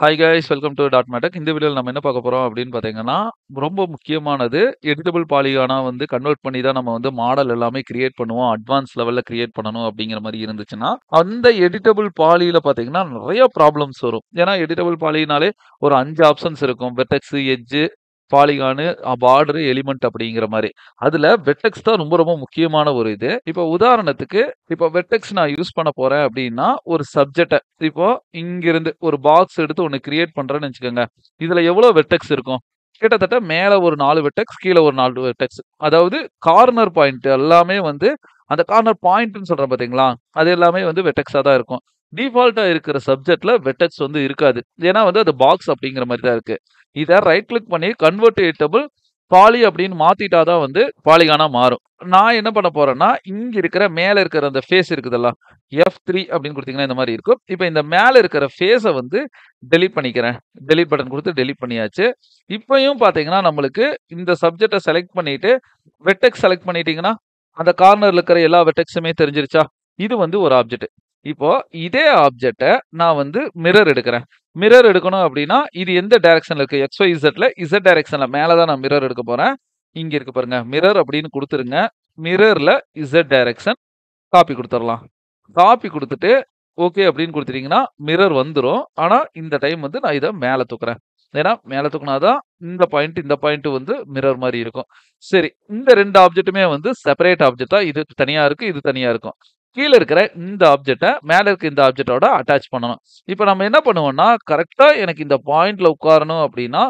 Hi guys welcome to டாட் மேட்டக் இந்த வீடியோவில் நம்ம என்ன பார்க்க போகிறோம் அப்படின்னு பார்த்தீங்கன்னா ரொம்ப முக்கியமானது எடிட்டபிள் பாலிகானா வந்து கன்வெர்ட் பண்ணி தான் நம்ம வந்து மாடல் எல்லாமே கிரியேட் பண்ணுவோம் அட்வான்ஸ் லெவலில் கிரியேட் பண்ணணும் அப்படிங்கிற மாதிரி இருந்துச்சுன்னா அந்த எடிட்டபிள் பாலியில் பார்த்தீங்கன்னா நிறைய ப்ராப்ளம்ஸ் வரும் ஏன்னா எடிட்டபிள் பாலினாலே ஒரு அஞ்சு ஆப்ஷன்ஸ் இருக்கும் vertex edge polygon border element அப்படிங்கிற மாதிரி அதில் வெட்டெக்ஸ் தான் ரொம்ப ரொம்ப முக்கியமான ஒரு இது இப்போ உதாரணத்துக்கு இப்போ வெட்டெக்ஸ் நான் யூஸ் பண்ண போகிறேன் அப்படின்னா ஒரு சப்ஜெக்டை இப்போ இங்கிருந்து ஒரு பாக்ஸ் எடுத்து ஒன்று கிரியேட் பண்ணுறேன்னு வச்சுக்கோங்க இதில் எவ்வளோ வெட்டெக்ஸ் இருக்கும் கிட்டத்தட்ட மேலே ஒரு நாலு வெட்டெக்ஸ் கீழே ஒரு நாலு வெட்டெக்ஸ் அதாவது கார்னர் பாயிண்ட் எல்லாமே வந்து அந்த கார்னர் பாயிண்ட்னு சொல்கிறேன் பார்த்தீங்களா அது எல்லாமே வந்து வெட்டக்ஸாக தான் இருக்கும் டிஃபால்ட்டாக இருக்கிற சப்ஜெக்டில் வெட்டெக்ஸ் வந்து இருக்காது ஏன்னா வந்து அது பாக்ஸ் அப்படிங்கிற மாதிரி தான் இருக்குது இதை ரைட் கிளிக் பண்ணி கன்வெர்ட் எட்டபிள் பாலி அப்படின்னு மாற்றிட்டா தான் வந்து பாலிகானாக மாறும் நான் என்ன பண்ண போகிறேன்னா இங்கே இருக்கிற மேலே இருக்கிற அந்த ஃபேஸ் இருக்குதுல்ல எஃப் த்ரீ அப்படின்னு கொடுத்தீங்கன்னா இந்த மாதிரி இருக்கும் இப்போ இந்த மேலே இருக்கிற ஃபேஸை வந்து டெலிட் பண்ணிக்கிறேன் டெலிட் பட்டன் கொடுத்து டெலிட் பண்ணியாச்சு இப்பயும் பார்த்தீங்கன்னா நம்மளுக்கு இந்த சப்ஜெக்டை செலக்ட் பண்ணிட்டு வெட்டக் செலக்ட் பண்ணிட்டீங்கன்னா அந்த கார்னரில் இருக்கிற எல்லா வெட்டெக்ஸுமே தெரிஞ்சிருச்சா இது வந்து ஒரு ஆப்ஜெக்ட் இப்போ இதே ஆப்ஜெக்டை நான் வந்து மிரர் எடுக்கிறேன் மிரர் எடுக்கணும் அப்படின்னா இது எந்த டைரக்ஷன்ல இருக்கு எக்ஸ்ஒய் இசட்ல இசட் டைரக்ஷன்ல மேலே தான் நான் மிரர் எடுக்க போறேன் இங்க இருக்கு பாருங்க மிரர் அப்படின்னு கொடுத்துருங்க மிரர்ல இசட் டைரக்ஷன் காப்பி கொடுத்துடலாம் காப்பி கொடுத்துட்டு ஓகே அப்படின்னு கொடுத்துட்டீங்கன்னா மிரர் வந்துடும் ஆனால் இந்த டைம் வந்து நான் இதை மேலே தூக்குறேன் ஏன்னா மேலே தூக்குனாதான் இந்த பாயிண்ட் இந்த பாயிண்ட் வந்து மிரர் மாதிரி இருக்கும் சரி இந்த ரெண்டு ஆப்ஜெக்ட்டுமே வந்து செப்பரேட் ஆப்ஜெக்டா இது தனியா இருக்கு இது தனியா இருக்கும் கீழே இருக்கிற இந்த ஆப்ஜெக்டை மேலே இருக்க இந்த ஆப்ஜெக்டோட அட்டாச் பண்ணணும் இப்போ நம்ம என்ன பண்ணுவோம்னா கரெக்டாக எனக்கு இந்த பாயிண்ட்ல உட்காரணும் அப்படின்னா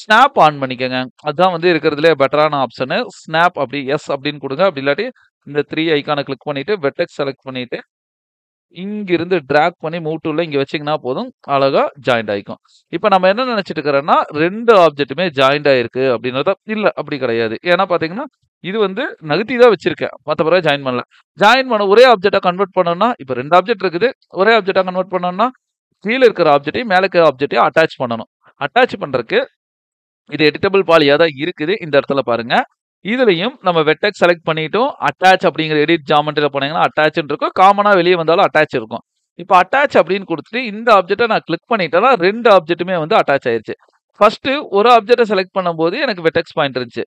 ஸ்னாப் ஆன் பண்ணிக்கோங்க அதுதான் வந்து இருக்கிறதுலே பெட்டரான ஆப்ஷனு ஸ்னாப் அப்படி எஸ் அப்படின்னு கொடுங்க அப்படி இல்லாட்டி இந்த த்ரீ ஐக்கானை கிளிக் பண்ணிட்டு வெட்டக் செலக்ட் பண்ணிட்டு இங்கிருந்து ட்ராக் பண்ணி மூவ் இங்கே வச்சிங்கன்னா போதும் அழகாக ஜாயிண்ட் ஆகிக்கும் இப்போ நம்ம என்ன நினச்சிட்டு இருக்கிறோன்னா ரெண்டு ஆப்ஜெக்ட்டுமே ஜாயிண்ட் ஆகிருக்கு அப்படின்றத இல்லை அப்படி கிடையாது ஏன்னா பார்த்தீங்கன்னா இது வந்து நகர்த்தி தான் வச்சிருக்கேன் மற்ற ஜாயின் பண்ணல ஜாயின் பண்ண ஒரே ஆப்ஜெக்டாக கன்வெர்ட் பண்ணணும்னா இப்போ ரெண்டு ஆப்ஜெக்ட் இருக்குது ஒரே ஆப்ஜெக்டாக கன்வெர்ட் பண்ணணும்னா கீழே இருக்கிற ஆப்ஜெக்டையும் மேலே இருக்கிற ஆப்ஜெக்டையும் அட்டாச் பண்ணணும் அட்டாச் பண்ணுறதுக்கு இது எடிட்டபிள் பாலியாக தான் இருக்குது இந்த இடத்துல பாருங்கள் இதுலையும் நம்ம வெட்டக் செலக்ட் பண்ணிட்டோம் அட்டாச் அப்படிங்கிற எடிட் ஜாமெண்ட்ரியில் போனீங்கன்னா அட்டாச் இருக்கும் காமனாக வெளியே வந்தாலும் அட்டாச் இருக்கும் இப்போ அட்டாச் அப்படின்னு கொடுத்துட்டு இந்த ஆப்ஜெக்டை நான் கிளிக் பண்ணிட்டேன்னா ரெண்டு ஆப்ஜெக்ட்டுமே வந்து அட்டாச் ஆயிருச்சு ஃபஸ்ட்டு ஒரு ஆப்ஜெக்டை செலக்ட் பண்ணும்போது எனக்கு வெட்டெக்ஸ் பாயிண்ட் இருந்துச்சு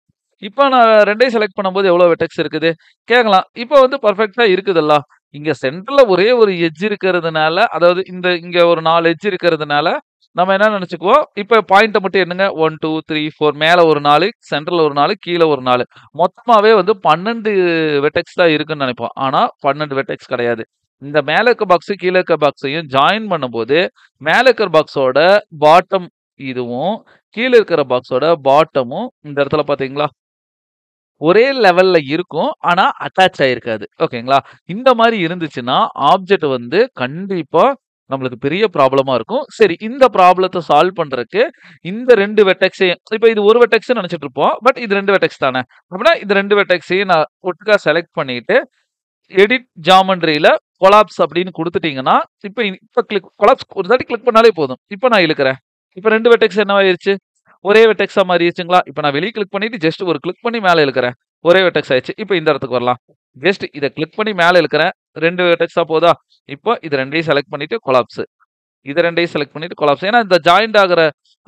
இப்போ நான் ரெண்டையும் செலக்ட் பண்ணும்போது எவ்வளோ வெட்டெக்ஸ் இருக்குது கேட்கலாம் இப்போ வந்து பர்ஃபெக்டாக இருக்குதுல்ல இங்கே சென்டரில் ஒரே ஒரு எஜ் இருக்கிறதுனால அதாவது இந்த இங்கே ஒரு நாலு எஜ் இருக்கிறதுனால நம்ம என்ன நினச்சிக்குவோம் இப்போ பாயிண்ட்டை மட்டும் என்னங்க ஒன் டூ த்ரீ ஃபோர் மேலே ஒரு நாள் சென்ட்ரல் ஒரு நாள் கீழே ஒரு நாள் மொத்தமாகவே வந்து பன்னெண்டு வெட்டெக்ஸ் தான் இருக்குன்னு நினைப்போம் ஆனால் பன்னெண்டு வெட்டெக்ஸ் கிடையாது இந்த மேலே இருக்க பாக்ஸு கீழே இருக்க பாக்ஸையும் ஜாயின் பண்ணும்போது மேலே இருக்கிற பாக்ஸோட பாட்டம் இதுவும் கீழே இருக்கிற பாக்ஸோட பாட்டமும் இந்த இடத்துல பார்த்தீங்களா ஒரே லெவல்ல இருக்கும் ஆனா அட்டாச் ஆயிருக்காது ஓகேங்களா இந்த மாதிரி இருந்துச்சுன்னா ஆப்ஜெக்ட் வந்து கண்டிப்பா நம்மளுக்கு பெரிய ப்ராப்ளமாக இருக்கும் சரி இந்த ப்ராப்ளத்தை சால்வ் பண்ணுறதுக்கு இந்த ரெண்டு வெட்டக்ஸையும் இப்போ இது ஒரு வெட்டக்ஸ் நினச்சிட்டு இருப்போம் பட் இது ரெண்டு வெட்டெக்ஸ் தானே அப்படின்னா இது ரெண்டு வெட்டக்ஸையும் நான் ஒட்டுக்கா செலக்ட் பண்ணிட்டு எடிட் ஜாமண்ட்ரியில் கொலாப்ஸ் அப்படின்னு கொடுத்துட்டீங்கன்னா இப்போ இப்போ கிளிக் கொலாப்ஸ் ஒரு தாட்டி கிளிக் பண்ணாலே போதும் இப்போ நான் இழுக்கிறேன் இப்போ ரெண்டு என்ன என்னவாயிருச்சு ஒரே வெட்டக்ஸாக மாறிடுச்சுங்களா இப்போ நான் வெளியே கிளிக் பண்ணிட்டு ஜஸ்ட் ஒரு கிளிக் பண்ணி மேலே இழுக்கிறேன் ஒரே வெட்டக்ஸ் ஆயிடுச்சு இப்போ இந்த இடத்துக்கு வரலாம் ஜஸ்ட் இதை கிளிக் பண்ணி மேலே இருக்கிறேன் ரெண்டு டச் தான் போதா இப்போ இது ரெண்டையும் செலக்ட் பண்ணிட்டு கொலாப்ஸு இதை ரெண்டையும் செலக்ட் பண்ணிட்டு கொலாப்ஸ் ஏன்னா இந்த ஜாயிண்ட் ஆகிற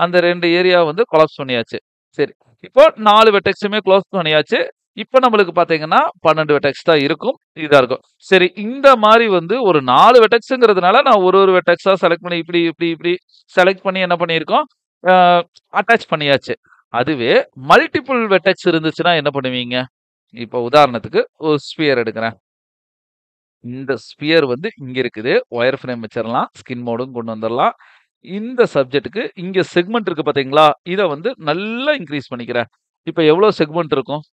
அந்த ரெண்டு ஏரியா வந்து கொலாப்ஸ் பண்ணியாச்சு சரி இப்போ நாலு வெட்டெக்ஸுமே க்ளோஸ் பண்ணியாச்சு இப்போ நம்மளுக்கு பார்த்தீங்கன்னா பன்னெண்டு வெட்டெக்ஸ் தான் இருக்கும் இதாக இருக்கும் சரி இந்த மாதிரி வந்து ஒரு நாலு வெட்டெக்ஸுங்கிறதுனால நான் ஒரு ஒரு வெட்டெக்ஸாக செலக்ட் பண்ணி இப்படி இப்படி இப்படி செலக்ட் பண்ணி என்ன பண்ணியிருக்கோம் அட்டாச் பண்ணியாச்சு அதுவே மல்டிபிள் வெட்டெக்ஸ் இருந்துச்சுன்னா என்ன பண்ணுவீங்க இப்போ உதாரணத்துக்கு ஒரு ஸ்பியர் எடுக்கிறேன் இந்த ஸ்பியர் வந்து இங்கே இருக்குது ஒயர் ஃப்ரேம் வச்சிடலாம் ஸ்கின் மோடும் கொண்டு வந்துடலாம் இந்த சப்ஜெக்ட்டுக்கு இங்கே செக்மெண்ட் இருக்குது பார்த்தீங்களா இதை வந்து நல்லா இன்க்ரீஸ் பண்ணிக்கிறேன் இப்போ எவ்வளோ செக்மெண்ட் இருக்கும்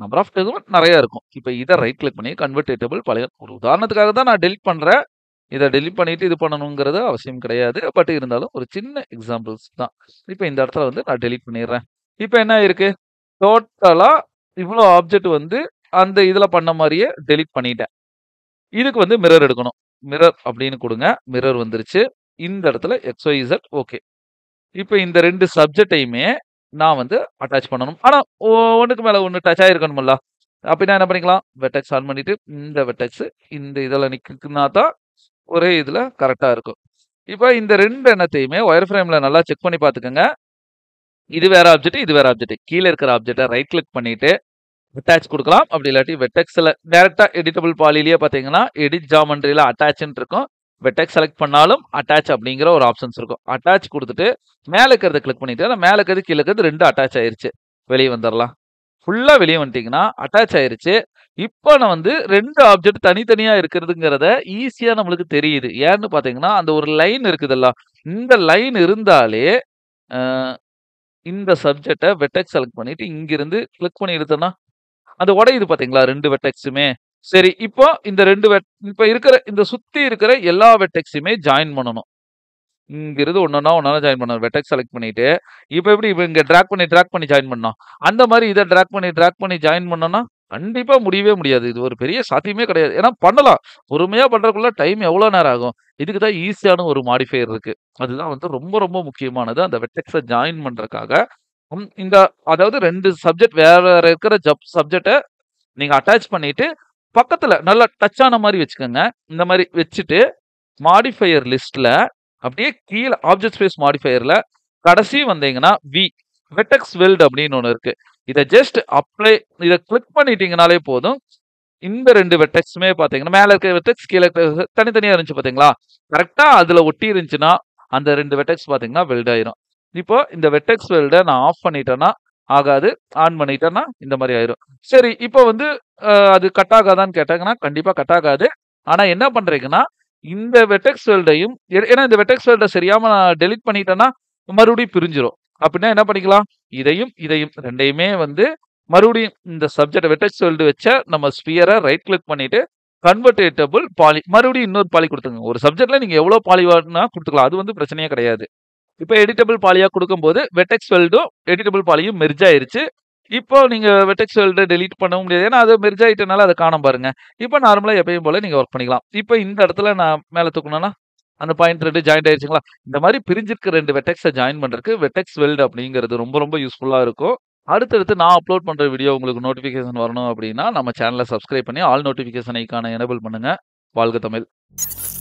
நம்பர் ஆஃப் செக்மெண்ட் நிறையா இருக்கும் இப்போ இதை ரைட் கிளிக் பண்ணி கன்வெர்டேட்டபிள் பழைய ஒரு உதாரணத்துக்காக தான் நான் டெலிட் பண்ணுறேன் இதை டெலிட் பண்ணிட்டு இது பண்ணணுங்கிறது அவசியம் கிடையாது பட் இருந்தாலும் ஒரு சின்ன எக்ஸாம்பிள்ஸ் தான் இப்போ இந்த இடத்துல வந்து நான் டெலிட் பண்ணிடுறேன் இப்போ என்ன இருக்குது டோட்டலாக இவ்வளோ ஆப்ஜெக்ட் வந்து அந்த இதில் பண்ண மாதிரியே டெலிட் பண்ணிட்டேன் இதுக்கு வந்து மிரர் எடுக்கணும் மிரர் அப்படின்னு கொடுங்க மிரர் வந்துருச்சு இந்த இடத்துல எக்ஸ்ஒய்இசட் ஓகே இப்போ இந்த ரெண்டு சப்ஜெக்டையுமே நான் வந்து அட்டாச் பண்ணணும் ஆனால் ஒன்றுக்கு மேலே ஒன்று டச் ஆகிருக்கணுமில்ல அப்படின்னா என்ன பண்ணிக்கலாம் வெட்டக்ஸ் ஆன் பண்ணிவிட்டு இந்த வெட்டக்ஸ் இந்த இதில் நிற்குன்னா தான் ஒரே இதில் கரெக்டாக இருக்கும் இப்போ இந்த ரெண்டு எண்ணத்தையுமே ஒயர் ஃப்ரேமில் நல்லா செக் பண்ணி பார்த்துக்கோங்க இது வேறு ஆப்ஜெக்ட் இது வேறு ஆப்ஜெக்ட் கீழே இருக்கிற ஆப்ஜெக்டை ரைட் கிளிக் பண்ணிவிட்டு அட்டாச் கொடுக்கலாம் அப்படி இல்லாட்டி வெட்டெக்ஸில் டேரெக்டாக எடிட்டபிள் பாலிலேயே பார்த்தீங்கன்னா எடிட் ஜாமண்ட்ரியில் அட்டாச்சுன்னு இருக்கும் வெட்டெக்ஸ் செலக்ட் பண்ணாலும் அட்டாச் அப்படிங்கிற ஒரு ஆப்ஷன்ஸ் இருக்கும் அட்டாச் கொடுத்துட்டு மேலே இருக்கிறத கிளிக் பண்ணிட்டு மேலே இருக்கிறது கீழே இருக்கிறது ரெண்டு அட்டாச் ஆயிருச்சு வெளியே வந்துடலாம் ஃபுல்லாக வெளியே வந்துட்டிங்கன்னா அட்டாச் ஆயிருச்சு இப்போ நான் வந்து ரெண்டு ஆப்ஜெக்ட் தனித்தனியாக இருக்கிறதுங்கிறத ஈஸியாக நம்மளுக்கு தெரியுது ஏன்னு பார்த்தீங்கன்னா அந்த ஒரு லைன் இருக்குதுல்ல இந்த லைன் இருந்தாலே இந்த சப்ஜெக்டை வெட்டக் செலக்ட் பண்ணிட்டு இங்கிருந்து கிளிக் பண்ணி எடுத்தோம்னா அந்த உடையுது பார்த்தீங்களா ரெண்டு வெட்டெக்ஸுமே சரி இப்போ இந்த ரெண்டு வெட் இப்போ இருக்கிற இந்த சுற்றி இருக்கிற எல்லா வெட்டெக்ஸுமே ஜாயின் பண்ணணும் இங்கிருந்து ஒன்றா ஒன்றா ஜாயின் பண்ணணும் வெட்டக்ஸ் செலக்ட் பண்ணிட்டு இப்போ எப்படி இப்போ இங்கே ட்ராக் பண்ணி ட்ராக் பண்ணி ஜாயின் பண்ணோம் அந்த மாதிரி இதை ட்ராக் பண்ணி ட்ராக் பண்ணி ஜாயின் பண்ணோன்னா கண்டிப்பாக முடியவே முடியாது இது ஒரு பெரிய சாத்தியமே கிடையாது ஏன்னா பண்ணலாம் பொறுமையாக பண்ணுறக்குள்ள டைம் எவ்வளோ நேரம் ஆகும் இதுக்கு தான் ஈஸியான ஒரு மாடிஃபையர் இருக்குது அதுதான் வந்து ரொம்ப ரொம்ப முக்கியமானது அந்த வெட்டெக்ஸை ஜாயின் பண்ணுறதுக்காக இருக்கும் இந்த அதாவது ரெண்டு சப்ஜெக்ட் வேற வேற இருக்கிற ஜப் சப்ஜெக்டை நீங்கள் அட்டாச் பண்ணிட்டு, பக்கத்தில் நல்லா டச் ஆன மாதிரி வச்சுக்கோங்க இந்த மாதிரி வச்சுட்டு, மாடிஃபையர் லிஸ்டில் அப்படியே கீழே ஆப்ஜெக்ட் ஸ்பேஸ் மாடிஃபையரில் கடைசி வந்தீங்கன்னா, வி வெட்டக்ஸ் வெல்ட் அப்படின்னு ஒன்று இருக்குது இதை ஜஸ்ட் அப்ளை இதை கிளிக் பண்ணிட்டீங்கனாலே போதும். இந்த ரெண்டு வெட்டக்ஸுமே பார்த்தீங்கன்னா மேலே இருக்கிற வெட்டக்ஸ் கீழே இருக்க தனித்தனியாக இருந்துச்சு பார்த்தீங்களா கரெக்டாக அதில் ஒட்டி இருந்துச்சுன்னா, அந்த ரெண்டு வெட்டக்ஸ் பார்த்தீங்கன்னா வெல்ட் ஆயிரும். இப்போ இந்த வெட்டெக்ஸ் வேல்டை நான் ஆஃப் பண்ணிட்டேன்னா ஆகாது ஆன் பண்ணிட்டேன்னா இந்த மாதிரி ஆயிரும் சரி இப்போ வந்து அது கட் ஆகாதான்னு கேட்டாங்கன்னா கண்டிப்பாக கட் ஆகாது ஆனால் என்ன பண்ணுறீங்கன்னா இந்த வெட்டெக்ஸ் வெல்டையும் ஏன்னா இந்த வெட்டெக்ஸ் வேல்டை சரியாமல் நான் டெலிட் பண்ணிட்டேன்னா மறுபடியும் பிரிஞ்சிடும் அப்படின்னா என்ன பண்ணிக்கலாம் இதையும் இதையும் ரெண்டையுமே வந்து மறுபடியும் இந்த சப்ஜெக்ட் வெட்டெக்ஸ் வேல்டு வச்ச நம்ம ஸ்பியரை ரைட் கிளிக் பண்ணிட்டு கன்வெர்டேட்டபிள் பாலி மறுபடியும் இன்னொரு பாலி கொடுத்துங்க ஒரு சப்ஜெக்ட்ல நீங்க எவ்வளவு பாலி வேணும்னா கொடுத்துக்கலாம் அது வந்து பிரச்சனையே கிடையாது இப்போ எடிட்டபிள் பாலியாக கொடுக்கும்போது வெட்டெக்ஸ் வெல்டும் எடிட்டபிள் பாலியும் மெர்ஜ் ஆயிடுச்சு இப்போ நீங்கள் வெட்டெக்ஸ் வெல்டை டெலீட் பண்ண முடியாது ஏன்னா அது மெர்ஜ் ஆகிட்டனால அதை காணும் பாருங்க இப்போ நார்மலாக எப்பயும் போல் நீங்கள் ஒர்க் பண்ணிக்கலாம் இப்போ இந்த இடத்துல நான் மேலே தூக்கணும்னா அந்த பாயிண்ட் ரெண்டு ஜாயின் ஆயிடுச்சுங்களா இந்த மாதிரி பிரிஞ்சிருக்க ரெண்டு வெட்டெக்ஸை ஜாயின் பண்ணுறதுக்கு வெட்டெக்ஸ் வெல்டு அப்படிங்கிறது ரொம்ப ரொம்ப யூஸ்ஃபுல்லாக இருக்கும் அடுத்தடுத்து நான் அப்லோட் பண்ணுற வீடியோ உங்களுக்கு நோட்டிஃபிகேஷன் வரணும் அப்படின்னா நம்ம சேனலை சப்ஸ்கிரைப் பண்ணி ஆல் நோட்டிஃபிகேஷன் ஐக்கான எனபிள் பண்ணுங்கள் வாழ்க தமிழ்